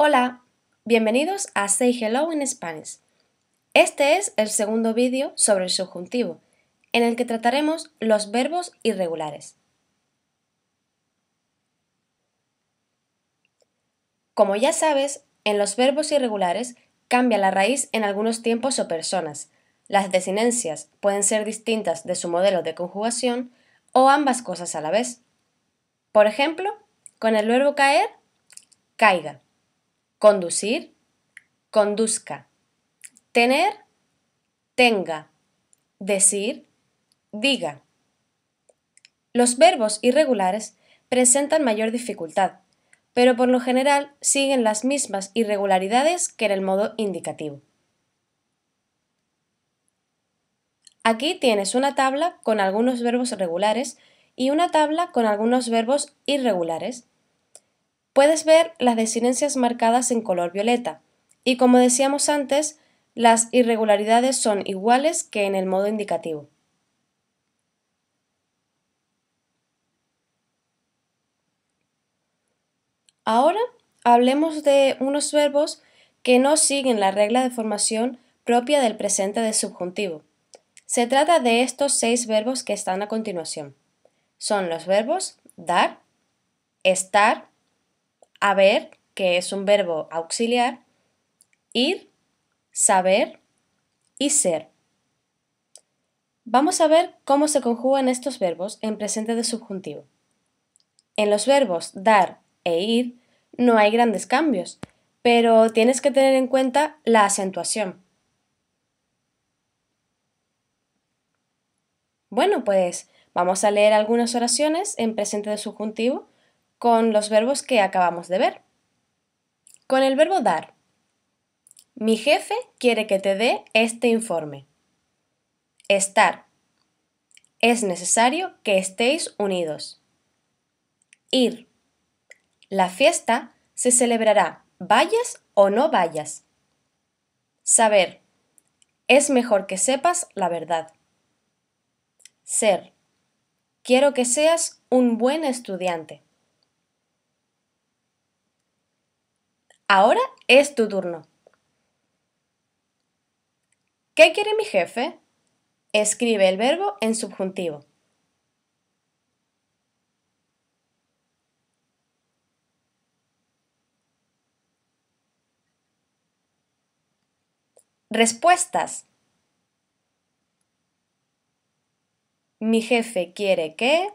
Hola, bienvenidos a Say Hello in Spanish. Este es el segundo vídeo sobre el subjuntivo, en el que trataremos los verbos irregulares. Como ya sabes, en los verbos irregulares cambia la raíz en algunos tiempos o personas. Las desinencias pueden ser distintas de su modelo de conjugación o ambas cosas a la vez. Por ejemplo, con el verbo caer, caiga. Conducir, conduzca. Tener, tenga. Decir, diga. Los verbos irregulares presentan mayor dificultad, pero por lo general siguen las mismas irregularidades que en el modo indicativo. Aquí tienes una tabla con algunos verbos regulares y una tabla con algunos verbos irregulares. Puedes ver las desinencias marcadas en color violeta. Y como decíamos antes, las irregularidades son iguales que en el modo indicativo. Ahora hablemos de unos verbos que no siguen la regla de formación propia del presente de subjuntivo. Se trata de estos seis verbos que están a continuación. Son los verbos dar, estar, haber, que es un verbo auxiliar, ir, saber y ser. Vamos a ver cómo se conjugan estos verbos en presente de subjuntivo. En los verbos dar e ir no hay grandes cambios, pero tienes que tener en cuenta la acentuación. Bueno, pues vamos a leer algunas oraciones en presente de subjuntivo con los verbos que acabamos de ver. Con el verbo dar. Mi jefe quiere que te dé este informe. Estar. Es necesario que estéis unidos. Ir. La fiesta se celebrará, vayas o no vayas. Saber. Es mejor que sepas la verdad. Ser. Quiero que seas un buen estudiante. Ahora es tu turno. ¿Qué quiere mi jefe? Escribe el verbo en subjuntivo. Respuestas. Mi jefe quiere que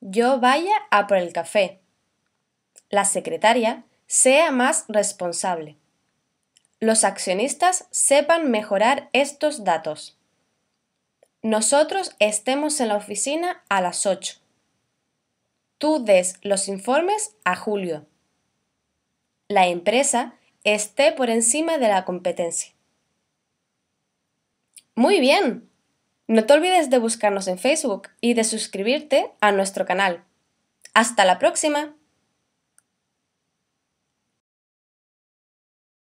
yo vaya a por el café. La secretaria sea más responsable. Los accionistas sepan mejorar estos datos. Nosotros estemos en la oficina a las 8. Tú des los informes a Julio. La empresa esté por encima de la competencia. Muy bien. No te olvides de buscarnos en Facebook y de suscribirte a nuestro canal. Hasta la próxima.